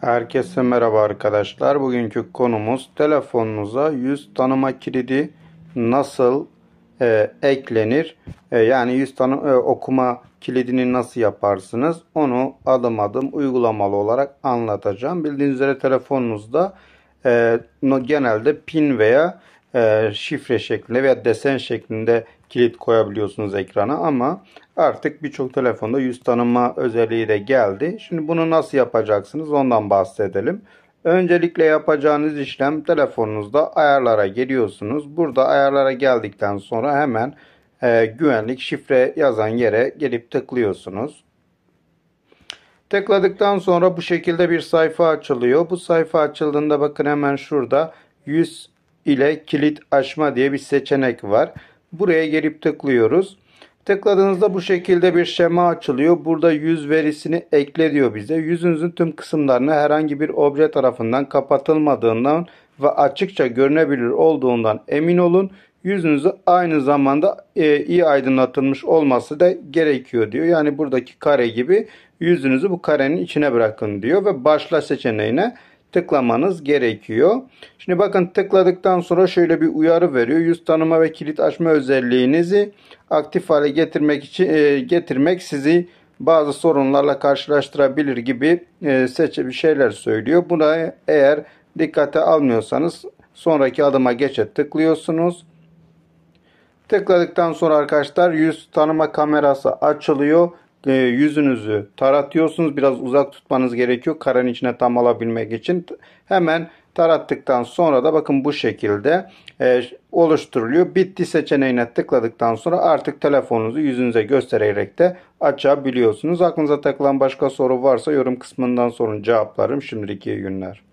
Herkese merhaba arkadaşlar. Bugünkü konumuz telefonunuza yüz tanıma kilidi nasıl e, eklenir? E, yani yüz tanı e, okuma kilidini nasıl yaparsınız? Onu adım adım uygulamalı olarak anlatacağım. Bildiğiniz üzere telefonunuzda e, genelde pin veya e, şifre şeklinde veya desen şeklinde kilit koyabiliyorsunuz ekrana ama artık birçok telefonda yüz tanıma özelliği de geldi. Şimdi bunu nasıl yapacaksınız ondan bahsedelim. Öncelikle yapacağınız işlem telefonunuzda ayarlara geliyorsunuz. Burada ayarlara geldikten sonra hemen e, güvenlik şifre yazan yere gelip tıklıyorsunuz. Tıkladıktan sonra bu şekilde bir sayfa açılıyor. Bu sayfa açıldığında bakın hemen şurada 100 ile kilit açma diye bir seçenek var. Buraya gelip tıklıyoruz. Tıkladığınızda bu şekilde bir şema açılıyor. Burada yüz verisini ekle diyor bize. Yüzünüzün tüm kısımlarını herhangi bir obje tarafından kapatılmadığından ve açıkça görünebilir olduğundan emin olun. Yüzünüzü aynı zamanda e, iyi aydınlatılmış olması da gerekiyor diyor. Yani buradaki kare gibi yüzünüzü bu karenin içine bırakın diyor ve başla seçeneğine tıklamanız gerekiyor. Şimdi bakın tıkladıktan sonra şöyle bir uyarı veriyor. Yüz tanıma ve kilit açma özelliğinizi aktif hale getirmek için e, getirmek sizi bazı sorunlarla karşılaştırabilir gibi e, seçe bir şeyler söylüyor. Buna eğer dikkate almıyorsanız sonraki adıma geçe tıklıyorsunuz. Tıkladıktan sonra arkadaşlar yüz tanıma kamerası açılıyor e, yüzünüzü taratıyorsunuz. Biraz uzak tutmanız gerekiyor karanın içine tam alabilmek için. Hemen tarattıktan sonra da bakın bu şekilde e, oluşturuluyor. Bitti seçeneğine tıkladıktan sonra artık telefonunuzu yüzünüze göstererek de açabiliyorsunuz. Aklınıza takılan başka soru varsa yorum kısmından sorun cevaplarım. Şimdiki günler.